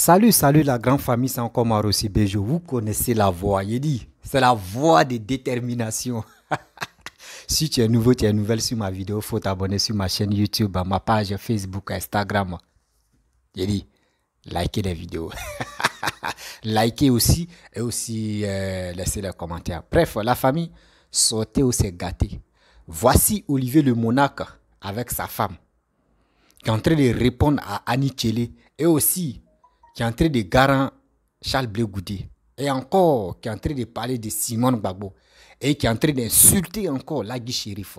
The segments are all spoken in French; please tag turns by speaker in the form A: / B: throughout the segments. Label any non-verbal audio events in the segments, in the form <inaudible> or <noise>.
A: Salut, salut la grande famille, c'est encore Marossi Bejo. Vous connaissez la voix, il dit. C'est la voix de détermination. <laughs> si tu es nouveau, tu es nouvelle sur ma vidéo, faut t'abonner sur ma chaîne YouTube, à ma page Facebook, Instagram. Il dit, likez les vidéos. <laughs> likez aussi et aussi euh, laissez les commentaires. Bref, la famille, sautez ou c'est gâté. Voici Olivier le monarque avec sa femme qui est en train de répondre à Annie et aussi qui est en train de garant Charles Blé et encore qui est en train de parler de Simone Gbagbo, et qui est en train d'insulter encore Lagui Shérif.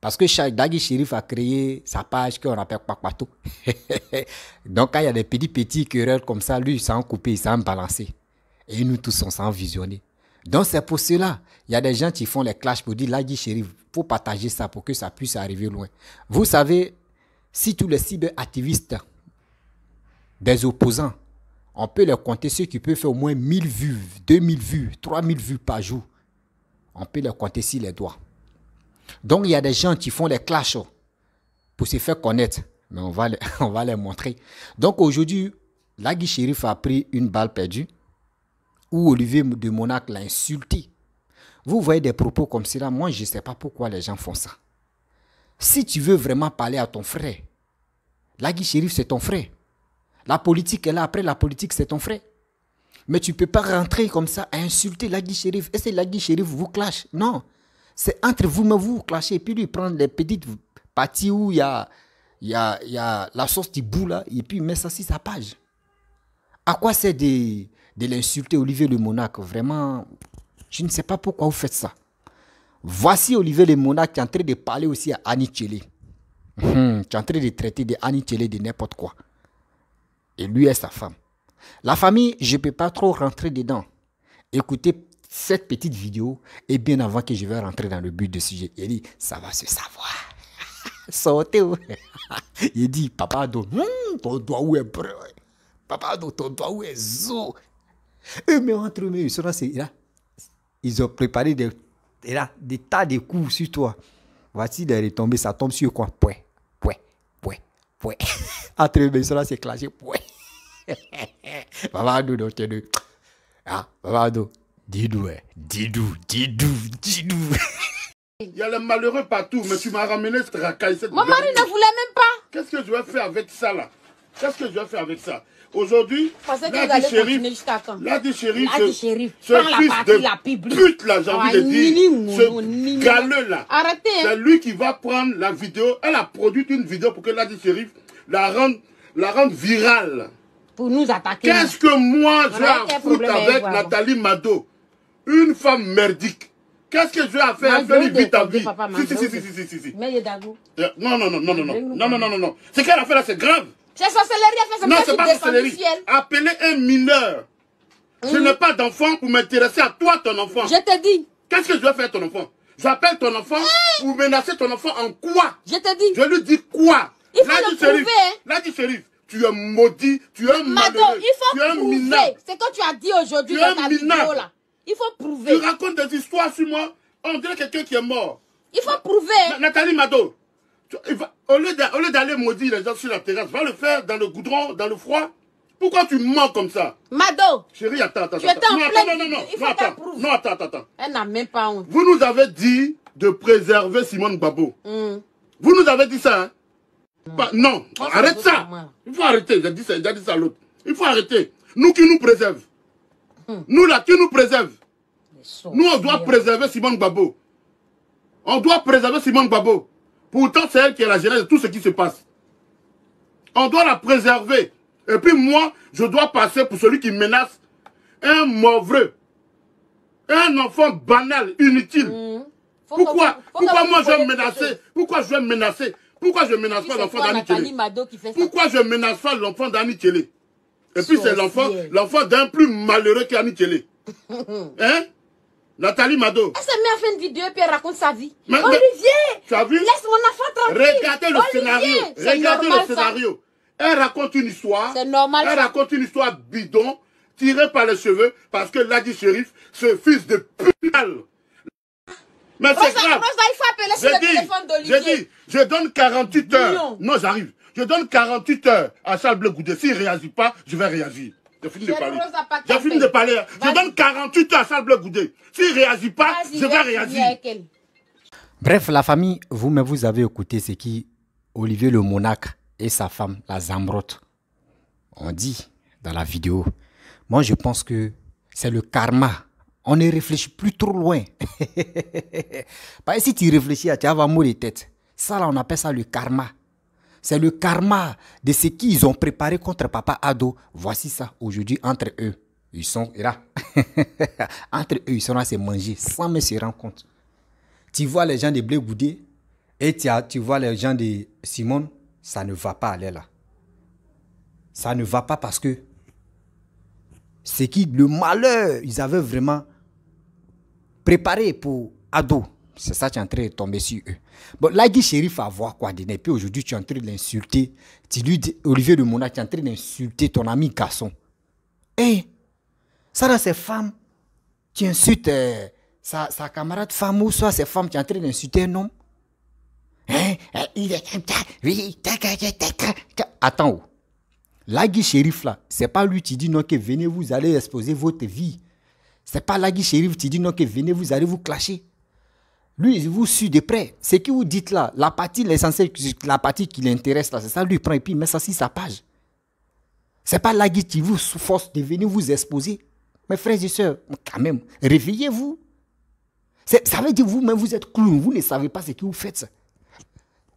A: Parce que Lagui Shérif a créé sa page qu'on appelle Papato. <laughs> Donc quand il y a des petits petits querelles comme ça, lui, il s'en coupé, il s'en balancé. Et nous tous, on s'en visionné. Donc c'est pour cela, il y a des gens qui font les clashs pour dire, Lagui Shérif, il faut partager ça pour que ça puisse arriver loin. Vous savez, si tous les cyberactivistes des opposants. On peut leur compter, ceux qui peuvent faire au moins 1000 vues, 2000 vues, 3000 vues par jour. On peut leur compter sur les doigts. Donc il y a des gens qui font les clashs oh, pour se faire connaître. Mais on va les, <laughs> on va les montrer. Donc aujourd'hui, Lagui Shérif a pris une balle perdue où Olivier de Monac l'a insulté. Vous voyez des propos comme cela, moi je ne sais pas pourquoi les gens font ça. Si tu veux vraiment parler à ton frère, Lagui Shérif c'est ton frère. La politique est là. Après la politique, c'est ton frère. Mais tu ne peux pas rentrer comme ça à insulter Lagui Shérif. Et c'est la Shérif vous clash. Non. C'est entre vous, mais vous vous Et puis lui, prendre les petites parties où il y a, y, y a la sauce qui bout là. Et puis il met ça sur sa page. À quoi c'est de, l'insulter, Olivier le Monac Vraiment, je ne sais pas pourquoi vous faites ça. Voici Olivier le Monac qui est en train de parler aussi à Annie Tchélé. tu hum, es en train de traiter de Annie Tchélé de n'importe quoi et lui est sa femme. La famille, je ne peux pas trop rentrer dedans. Écoutez cette petite vidéo et bien avant que je vais rentrer dans le but de sujet, il dit, ça va se savoir. <laughs> Sortez. <laughs> il dit, papa, do, hmm, ton doigt où est brun. Papa, do, ton doigt où est zo. Eux, ils sont là, ils ont préparé des, des, tas de coups sur toi. Voici d'aller tomber, ça tombe sur quoi Point point. mais <laughs> Trébessola, c'est classé Papa Papa Adou, donc, tiens, Ah, Papa <laughs> Adou, ah, Didou, eh. Didou, Didou,
B: Didou. Il y a les malheureux partout, mais tu m'as ramené ce racaille. Mon mari ne voulait même pas. Qu'est-ce que je vais faire avec ça là Qu'est-ce que je vais faire avec ça Aujourd'hui, là du shérif, ce, fils de la pute là, j'ai envie de dire, ce galeux là, hein. c'est lui qui va prendre la vidéo. Elle a produit une vidéo pour que là shérif la rende, la rende virale. Pour nous attaquer. Qu'est-ce que moi je à foutre avec Nathalie Mado Une femme merdique. Qu'est-ce que je vais faire à lui. Si, si, si, si, si, si. si, Mais Yedago. Euh, non, non, non, non, non, non, non, non, non, non. Ce qu'elle a fait là, c'est grave. C'est sorcellerie, c'est sorcellerie. fait ça. Non, c'est pas sorcellerie. Appeler un mineur. Je mmh. n'ai pas d'enfant pour m'intéresser à toi, ton enfant. Je te dis. Qu'est-ce que je dois faire, ton enfant J'appelle ton enfant pour menacer ton enfant en quoi Je te dis. Je lui dis quoi Il faut le prouver. Hein. là, dit tu es maudit, tu es malheureux, il faut tu es prouver. C'est que tu as dit aujourd'hui dans ta vidéo,
A: Il faut prouver.
B: Tu racontes des histoires sur moi. On dirait quelqu'un qui est mort. Il faut prouver. Nathalie Mado, au lieu d'aller maudire les gens sur la terrasse, va le faire dans le goudron, dans le froid. Pourquoi tu mens comme ça Mado Chérie, attends, attends. Tu attends. Non, attends, non, non, non, attends. Non, attends, attends, Elle n'a même pas honte. Vous nous avez dit de préserver Simone Babo. Hmm. Vous nous avez dit ça, hein hmm. Non, oh, arrête ça. Il faut arrêter. J'ai dit ça, j'ai dit ça à l'autre. Il faut arrêter. Nous qui nous préservons. Hmm. Nous là, qui nous préservons. Nous, on doit préserver Simone Babo. On doit préserver Simone Babo. Pourtant, c'est elle qui est la gérée de tout ce qui se passe. On doit la préserver. Et puis moi, je dois passer pour celui qui menace un mauvais. un enfant banal, inutile. Mmh. Pourquoi Pourquoi moi je vais menacer Pourquoi je vais menacer Pourquoi je menace pas l'enfant d'Annie Télé Pourquoi je menace pas l'enfant d'Annie Télé Et puis c'est l'enfant l'enfant d'un plus malheureux qu'Annie Télé. <laughs> hein Nathalie Mado. Elle se
A: met à faire une vidéo et puis elle raconte sa vie. Mais, Olivier,
B: tu as vu laisse mon enfant tranquille. Regardez le scénario. Regardez le scénario. Elle raconte une histoire. C'est normal. Elle raconte une histoire bidon, tirée par les cheveux, parce que l'a dit shérif, ce fils de putain Mais c'est grave. Ça, il faut appeler le téléphone d'Olivier. Je dis je donne 48 heures. Non, j'arrive. Je donne 48 heures à Charles Bleu Goudé. S'il ne réagit pas, je vais réagir. Je finis de parler. Je donne 48 heures à Charles Bleu Goudé. S'il ne réagit pas, je vais réagir.
A: Bref, la famille, vous, même vous avez écouté ce qui Olivier le Monac et sa femme, la Zambrotte, ont dit dans la vidéo. Moi, je pense que c'est le karma. On ne réfléchit plus trop loin. <laughs> Parce que si tu réfléchis, tu as avoir les têtes. Ça, là, on appelle ça le karma. C'est le karma de ce qu'ils ont préparé contre papa Ado. Voici ça aujourd'hui entre eux. Ils sont là. <laughs> entre eux, ils sont là à se manger sans même se rendre compte. Tu vois les gens de Bleu Goudé et tu, tu vois les gens de Simone, ça ne va pas aller là. Ça ne va pas parce que c'est qui le malheur, ils avaient vraiment préparé pour Ado. C'est ça, tu es en train de tomber sur eux. Bon, l'agui Guy Chérif a voir quoi, Et Puis aujourd'hui, tu es en train de l'insulter. Tu lui dis, Olivier de Mona, tu es en train d'insulter ton ami Casson. Hé, hein? ça, là, ces femme. Tu insultes euh, sa, camarade femme ou soit ces femmes tu es en train d'insulter un homme. Hein, euh, il est Attends, Lagui Shérif, là, c'est pas lui qui dit non que venez vous allez exposer votre vie. C'est pas Lagui Shérif qui dit non que venez vous allez vous clasher. Lui, il vous suit de près. Ce que vous dites là, la partie, l'essentiel, la partie qui l'intéresse là, c'est ça, lui prend et puis met ça sur sa page. C'est pas la guide qui vous force de venir vous exposer. Mes frères et sœurs, quand même, réveillez-vous. Ça veut dire vous-même, vous êtes clown, vous ne savez pas ce que vous faites.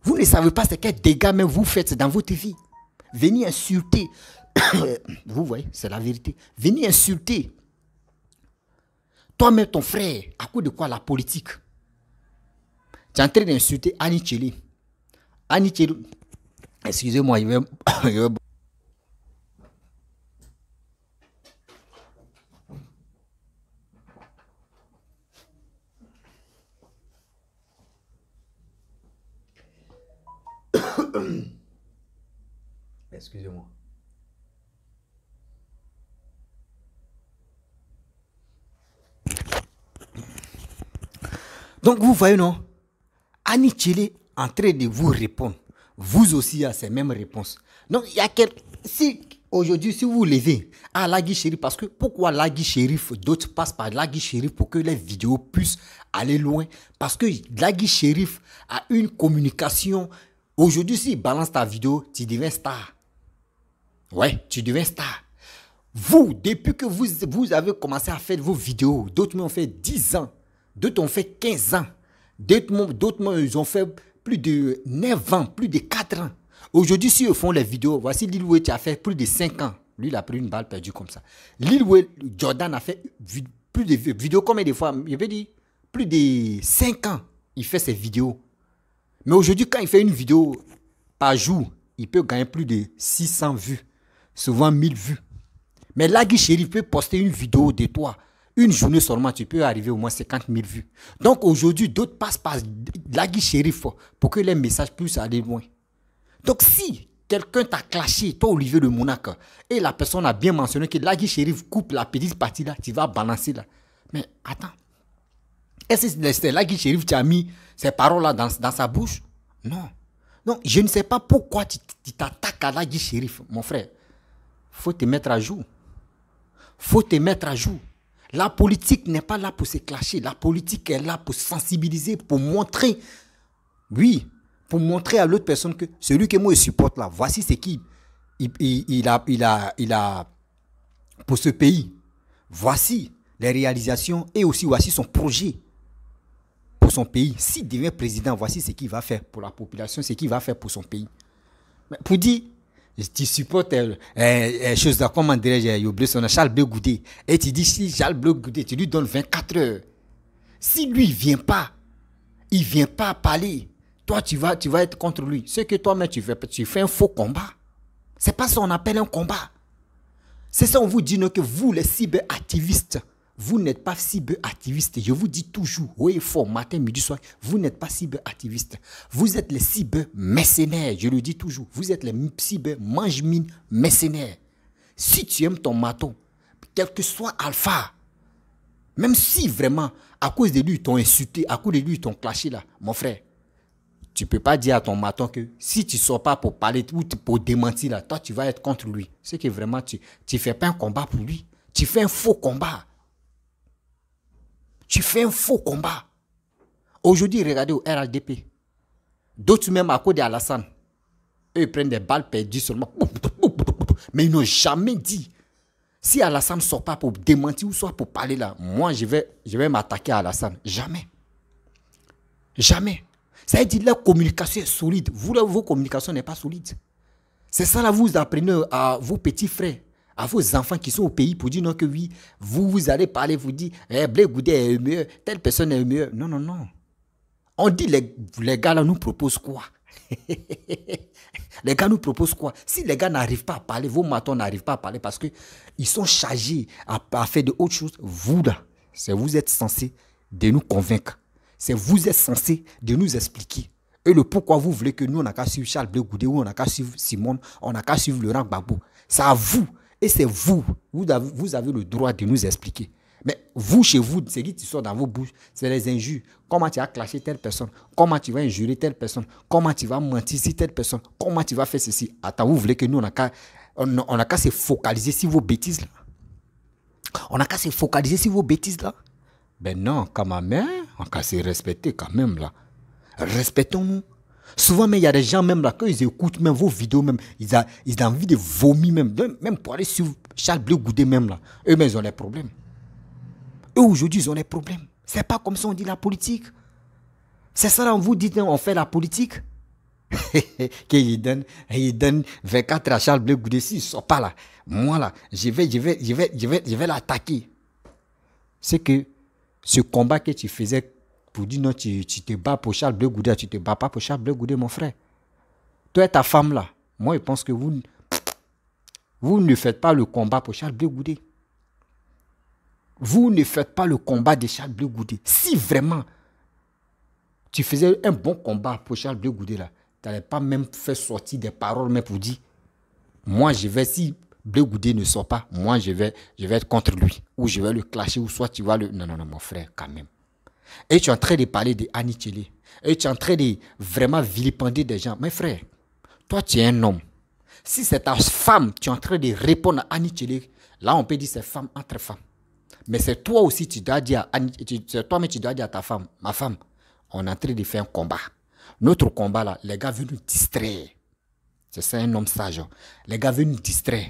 A: Vous ne savez pas ce que dégâts même vous faites dans votre vie. Venez insulter. <coughs> vous voyez, c'est la vérité. Venez insulter. Toi-même, ton frère, à cause de quoi la politique tu es en train d'insulter Annie Excusez-moi, il veut. <coughs> <coughs> Excusez-moi. Donc vous voyez, non Annie est en train de vous répondre, vous aussi à ces mêmes réponses. Donc, il y a quelques... si aujourd'hui, si vous levez à ah, la guichérie, parce que pourquoi Lagui Shérif D'autres passent par la guichérie pour que les vidéos puissent aller loin. Parce que Lagui Shérif a une communication. Aujourd'hui, si balance ta vidéo, tu deviens star. Ouais, tu deviens star. Vous, depuis que vous, vous avez commencé à faire vos vidéos, d'autres m'ont fait 10 ans, d'autres ont fait 15 ans. D'autres, ils ont fait plus de 9 ans, plus de 4 ans. Aujourd'hui, si ils font les vidéos, voici Lil qui a fait plus de 5 ans. Lui, il a pris une balle perdue comme ça. Lil Jordan a fait plus de vidéos combien de fois Je veux dire, plus de 5 ans, il fait ses vidéos. Mais aujourd'hui, quand il fait une vidéo par jour, il peut gagner plus de 600 vues, souvent 1000 vues. Mais Lagui Chéri peut poster une vidéo de toi une journée seulement, tu peux arriver au moins 50 000 vues. Donc aujourd'hui, d'autres passent par Lagui Shérif pour que les messages puissent aller loin. Donc si quelqu'un t'a clashé, toi Olivier de Monaco, et la personne a bien mentionné que Lagui Shérif coupe la petite partie là, tu vas balancer là. Mais attends, est-ce que c'est Lagui Shérif qui a mis ces paroles là dans, sa bouche Non. Donc je ne sais pas pourquoi tu t'attaques à Lagui Shérif, mon frère. Faut te mettre à jour. Faut te mettre à jour. La politique n'est pas là pour se clasher. La politique est là pour sensibiliser, pour montrer. Oui, pour montrer à l'autre personne que celui que moi je supporte là, voici ce qui il, a, il, a, il a pour ce pays. Voici les réalisations et aussi voici son projet pour son pays. S'il devient président, voici ce qu'il va faire pour la population, ce qu'il va faire pour son pays. pour dire, tu supportes une euh, euh, chose comment dirais-je, euh, Charles Bleu Et tu dis, si Charles Bleu tu lui donnes 24 heures. Si lui, il vient pas, il ne vient pas parler, toi, tu vas, tu vas être contre lui. Ce que toi-même, tu fais, tu fais un faux combat. Ce n'est pas ce qu'on appelle un combat. C'est ça, on vous dit que vous, les cyberactivistes, vous n'êtes pas cyber-activiste. Je vous dis toujours, oui, fort, matin, midi, soir, vous n'êtes pas cyber-activiste. Vous êtes les cyber-mercenaires. Je le dis toujours, vous êtes les cyber-mange-mine mercenaires. Si tu aimes ton maton, quel que soit alpha, même si vraiment, à cause de lui, ils t'ont insulté, à cause de lui, ils t'ont clashé là, mon frère, tu peux pas dire à ton maton que si tu sors pas pour parler ou pour démentir là, toi tu vas être contre lui. C'est que vraiment tu tu fais pas un combat pour lui, tu fais un faux combat. Tu fais un faux combat. Aujourd'hui, regardez au RHDP. D'autres même à côté d'Alassane. Eux, ils prennent des balles perdues seulement. Mais ils n'ont jamais dit. Si Alassane ne sort pas pour démentir ou soit pour parler là, moi, je vais, je vais m'attaquer à Alassane. Jamais. Jamais. Ça veut dire que la communication est solide. Vous, vos communications n'est pas solide. C'est ça là, vous apprenez à vos petits frères à vos enfants qui sont au pays pour dire non que oui, vous, vous allez parler, vous dire, eh, Blé Goudé est meilleur, telle personne est meilleur. Non, non, non. On dit, les, les gars là nous proposent quoi <laughs> les gars nous proposent quoi Si les gars n'arrivent pas à parler, vos matons n'arrivent pas à parler parce que ils sont chargés à, faire de autres choses, vous là, c'est vous êtes censé de nous convaincre. C'est vous êtes censé de nous expliquer. Et le pourquoi vous voulez que nous, on n'a qu'à suivre Charles Blé Goudé ou on n'a qu'à suivre Simone, on n'a qu'à suivre Laurent Babou C'est à vous et c'est vous, vous avez, le droit de nous expliquer. Mais vous, chez vous, ce qui sort dans vos bouches, c'est les injures. Comment tu as clashé telle personne Comment tu vas injurer telle personne Comment tu vas mentir si telle personne Comment tu vas faire ceci Attends, vous voulez que nous, on a qu'à on, se focaliser sur vos bêtises là On a qu'à se focaliser sur vos bêtises là Ben non, quand même, on a qu'à se respecter quand même là. Respectons-nous. Souvent, il y a des gens, même là, quand ils écoutent même vos vidéos, même, ils, a, ils ont envie de vomir, même, même pour aller sur Charles Bleu Goudet, même là. eux mais ils ont des problèmes. Eux, aujourd'hui, ils ont des problèmes. C'est pas comme ça on dit la politique. C'est ça, on vous dit, on fait la politique. <laughs> Qu'ils donnent 24 à Charles Bleu Goudet, ne sont pas là, moi là, je vais, je vais, je vais, je vais, je vais l'attaquer. C'est que ce combat que tu faisais vous non, tu, te bats pour Charles Bleu Goudé, tu te bats pas pour Charles Bleu mon frère. Toi et ta femme là, moi je pense que vous, vous ne faites pas le combat pour Charles Bleu Vous ne faites pas le combat de Charles Bleu Goudé. Si vraiment tu faisais un bon combat pour Charles Bleu là, tu n'allais pas même faire sortir des paroles, mais pour dire, moi je vais si Bleu Goudé ne sort pas, moi je vais, je vais être contre lui, ou je vais le clasher, ou soit tu vas le... Non, non, non, mon frère, quand même. Et tu es en train de parler de Annie Et tu es en train de vraiment vilipender des gens. Mes frères, toi, tu es un homme. Si c'est ta femme, tu es en train de répondre à Annie Là, on peut dire c'est femme entre femmes. Mais c'est toi aussi, tu dois dire à c'est toi, mais tu dois dire à ta femme, ma femme, on est en train de faire un combat. Notre combat, là, les gars veulent nous distraire. C'est ça, un homme sage. Hein. Les gars veulent nous distraire.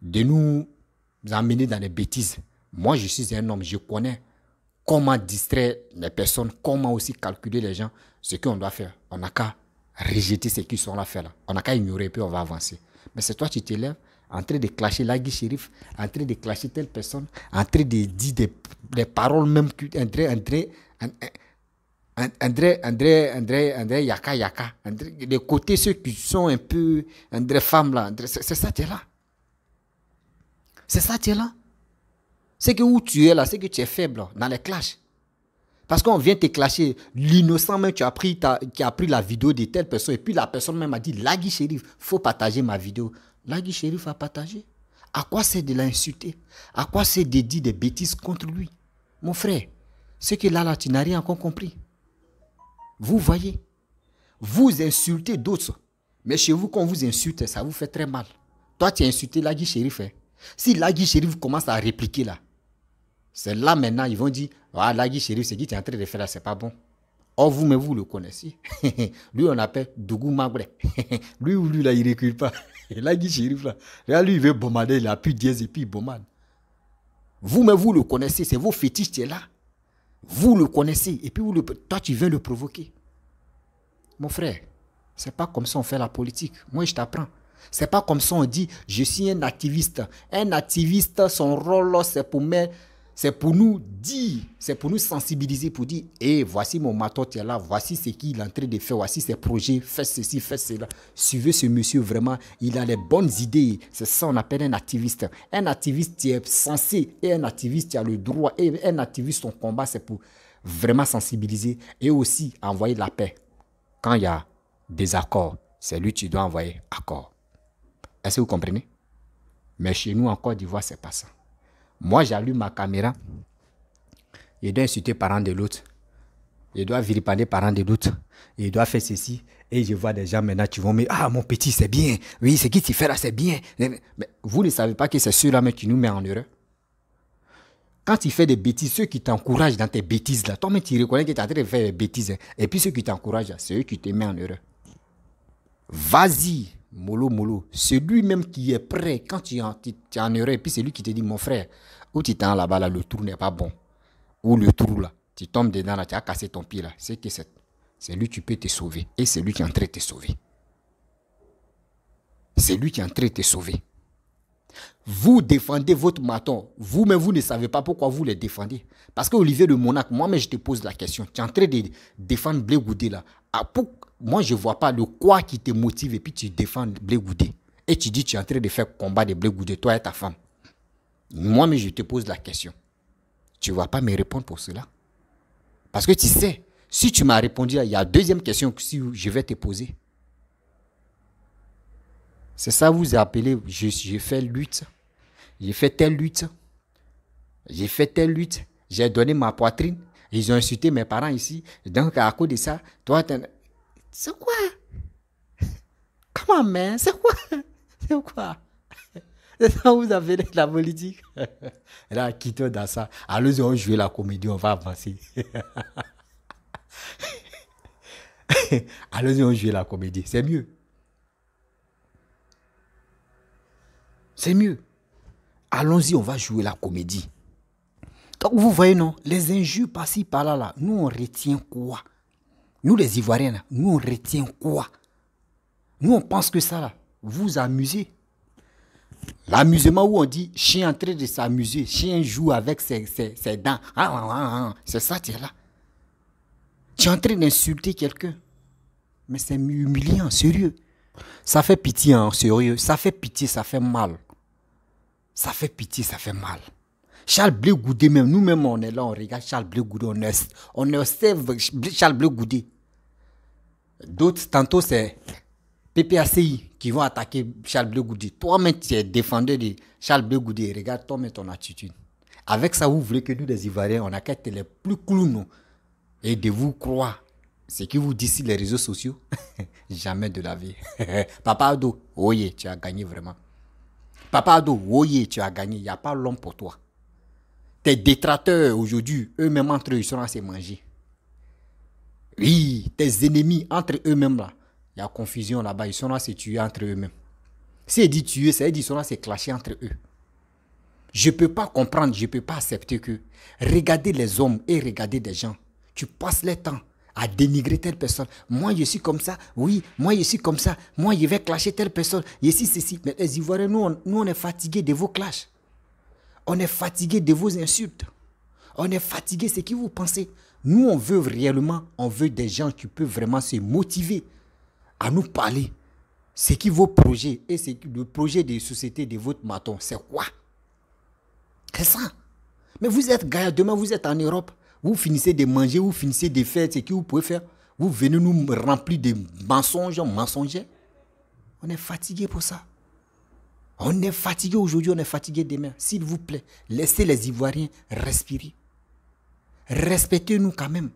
A: De nous emmener dans les bêtises. Moi, je suis un homme, je connais comment distraire les personnes, comment aussi calculer les gens, ce qu'on doit faire. On n'a qu'à rejeter ce qu'ils sont là faire là. On n'a qu'à ignorer, et puis on va avancer. Mais c'est toi, tu t'élèves en train de clasher Lagui shérif, en train de clasher telle personne, en train de dire des, paroles même André, André, André, André, André, André, Yaka, Yaka. André, les côtés, ceux qui sont un peu André femme là, c'est ça, tu es là. C'est ça, tu es là. C'est que où tu es là, c'est que tu es faible hein, dans les clashs. Parce qu'on vient te clasher. L'innocent même, tu as pris, la vidéo de telle personne. Et puis la personne même a dit, Lagui Shérif, faut partager ma vidéo. Lagui Shérif a partagé. À quoi c'est de l'insulter À quoi c'est de dire des bêtises contre lui Mon frère, ce que là, là, tu n'as rien encore compris. Vous voyez, vous insultez d'autres. Mais chez vous, quand vous insulte, ça vous fait très mal. Toi, tu as insulté Lagui Shérif. Hein. Si Lagui Shérif commence à répliquer là, c'est là maintenant, ils vont dire, ah, Lagui Chérif, ce qui est en train de faire là, c'est pas bon. Or, vous, mais vous le connaissez. <laughs> lui, on appelle Dougou Magre. <laughs> lui lui, là, il ne recule pas. <laughs> Lagui Chérif, là. là, lui, il veut bombarder, il a plus dix et puis il Vous, mais vous le connaissez, c'est vos fétiches, qui est là. Vous le connaissez, et puis vous le, toi, tu viens le provoquer. Mon frère, c'est pas comme ça on fait la politique. Moi, je t'apprends. C'est pas comme ça on dit, je suis un activiste. Un activiste, son rôle, c'est pour mettre c'est pour nous dire, c'est pour nous sensibiliser, pour dire, hé, eh, voici mon matot est là, voici ce qu'il est en train de faire, voici ses projets, fais ceci, fais cela. Suivez ce monsieur vraiment, il a les bonnes idées. C'est ça qu'on appelle un activiste. Un activiste qui est censé, et un activiste qui a le droit, et un activiste, son combat, c'est pour vraiment sensibiliser et aussi envoyer la paix. Quand il y a des accords, c'est lui qui doit envoyer accord. Est-ce que vous comprenez? Mais chez nous, en Côte d'Ivoire, c'est pas ça. Moi, j'allume ma caméra. Je dois insulter parents de l'autre. Je dois les parents de l'autre. Je dois faire ceci. Et je vois des gens maintenant qui vont me dire Ah, mon petit, c'est bien. Oui, ce qui tu fait là, c'est bien. vous ne savez pas que c'est ceux-là qui nous met en heureux. Quand tu fais des bêtises, ceux qui t'encouragent dans tes bêtises, là, toi-même, tu reconnais que tu es en train de faire des bêtises. Hein. Et puis ceux qui t'encouragent, c'est eux qui te mettent en heureux. Vas-y, Molo, Molo, c'est lui-même qui est prêt quand tu es en, puis c'est lui qui te dit, mon frère, où tu t'en là-bas, le trou n'est pas bon. Ou le trou là, tu tombes dedans là, tu as cassé ton pied là. C'est que c'est, c'est lui qui peut te sauver. Et c'est lui qui est en train de te sauver. C'est lui qui est en train de te sauver. Vous défendez votre maton. Vous-même, vous ne savez pas pourquoi vous les défendez. Parce que Olivier de Monac, moi-même, je te pose la question. Tu es en train de défendre Blé là. Ah, moi, je ne vois pas le quoi qui te motive et puis tu défends Blé Et tu dis, tu es en train de faire combat de Blé toi et ta femme. Moi, mais je te pose la question. Tu ne vas pas me répondre pour cela. Parce que tu sais, si tu m'as répondu, il y a deuxième question que je vais te poser. C'est ça, vous appelez, j'ai fait lutte, j'ai fait telle lutte, j'ai fait telle lutte, j'ai donné ma poitrine, ils ont insulté mes parents ici. Donc, à cause de ça, toi, tu c'est quoi <laughs> Comment, mais c'est quoi <laughs> C'est quoi <laughs> C'est ça vous avez la politique. Et là, quitte dans ça. Allons-y on joue la comédie, on va avancer. allons y on joue la comédie, c'est mieux. C'est mieux. Allons-y, on va jouer la comédie. Donc vous voyez, non, les injures par-ci, par-là, là, nous on retient quoi nous, les Ivoiriens, nous, on retient quoi Nous, on pense que ça, là, vous amusez. L'amusement où on dit chien en train de s'amuser, chien joue avec ses, ses, ses dents. Ah, ah, ah, ah c'est ça, tu es là. Tu es en train d'insulter quelqu'un. Mais c'est humiliant, sérieux. Ça fait pitié, hein, sérieux. Ça fait pitié, ça fait mal. Ça fait pitié, ça fait mal. Charles Bleu Goudé, même, nous-mêmes, on est là, on regarde Charles Bleu Goudé, on, est, observe Charles Bleu Goudé. D'autres, tantôt, c'est PPACI qui vont attaquer Charles Bleu Toi-même, tu es défendeur de Charles Bleu Regarde toi-même ton attitude. Avec ça, vous voulez que nous, les Ivoiriens, on a les plus clowns et de vous croire ce que vous disent sur les réseaux sociaux. <laughs> Jamais de la vie. <laughs> Papa Ado, oye, tu as gagné vraiment. Papa Ado, oye, tu as gagné. Il n'y a pas l'homme pour toi. Tes détracteurs aujourd'hui, eux-mêmes entre eux, ils seront assez mangés oui, tes ennemis entre eux-mêmes là. Il y a confusion là-bas. Ils sont là c'est tuer entre eux-mêmes. C'est dit tuer, ça veut dire qu'ils sont là clasher entre eux. Je ne peux pas comprendre, je ne peux pas accepter que regarder les hommes et regarder des gens, tu passes le temps à dénigrer telle personne. Moi, je suis comme ça. Oui, moi, je suis comme ça. Moi, je vais clasher telle personne. Je suis ceci. Mais les Ivoiriens, nous, on, nous, on est fatigués de vos clashs. On est fatigués de vos insultes. On est fatigués de ce que vous pensez. Nous, on veut réellement, on veut des gens qui peuvent vraiment se motiver à nous parler. C'est qui vos projets et c'est le projet des sociétés de votre maton, c'est quoi C'est ça. Mais vous êtes Gaïa, demain vous êtes en Europe, vous finissez de manger, vous finissez de faire ce que vous pouvez faire, vous venez nous remplir de mensonges, mensongers. On est fatigué pour ça. On est fatigué aujourd'hui, on est fatigué demain. S'il vous plaît, laissez les Ivoiriens respirer respectez-nous quand même.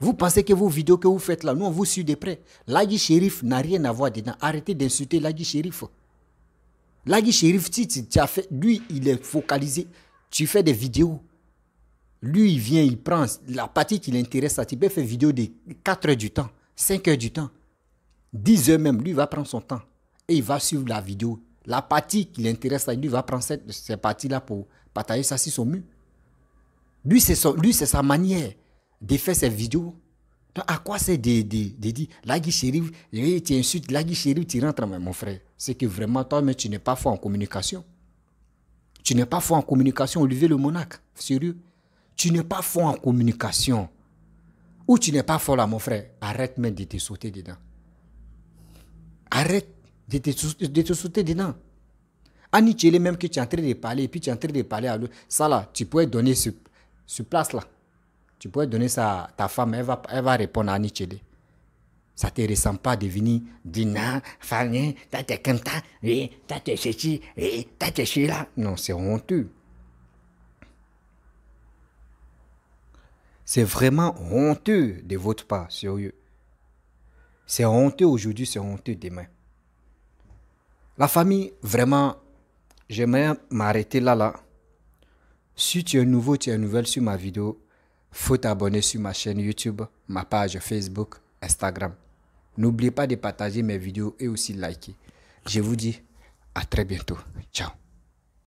A: Vous pensez que vos vidéos que vous faites là, nous on vous suit de près. Lagi Shérif n'a rien à voir dedans. Arrêtez d'insulter Lagi Shérif. Lagi Shérif, fait, lui, il est focalisé. Tu fais des vidéos. Lui, il vient, il prend la partie qui l'intéresse à Tibet, fait vidéo de 4 heures du temps, 5 heures du temps, 10 heures même. Lui, il va prendre son temps et il va suivre la vidéo. La partie qui l'intéresse à lui, il va prendre cette, cette partie-là pour partager ça sur son mur. Lui, c'est sa manière de faire ses vidéos. Donc, à quoi c'est de, de, de, dire, Lagui Chérif, tu insultes, Lagui Chérif, tu rentres, mais mon frère. C'est que vraiment, toi, mais tu n'es pas fort en communication. Tu n'es pas fort en communication, Olivier le Monac, sérieux. Tu n'es pas fort en communication. Ou tu n'es pas fort là, mon frère. Arrête même de te sauter dedans. Arrête de te, de sauter dedans. Annie, tu es même que tu es en train de parler, et puis tu es en train de parler à lui. Ça là, tu pourrais donner ce, sur place là. Tu pourrais donner ça à ta femme, elle va, elle va répondre à Nichele. Ça ne te ressemble pas de venir Dina, Fanny, t'as tes comme ça, t'as tes ceci, t'as tes là. Non, c'est honteux. C'est vraiment honteux de votre part, sérieux. C'est honteux aujourd'hui, c'est honteux demain. La famille, vraiment, j'aimerais m'arrêter là, là. Si tu es nouveau, tu es nouvelle sur ma vidéo, faut t'abonner sur ma chaîne YouTube, ma page Facebook, Instagram. N'oublie pas de partager mes vidéos et aussi liker. Je vous dis à très bientôt. Ciao.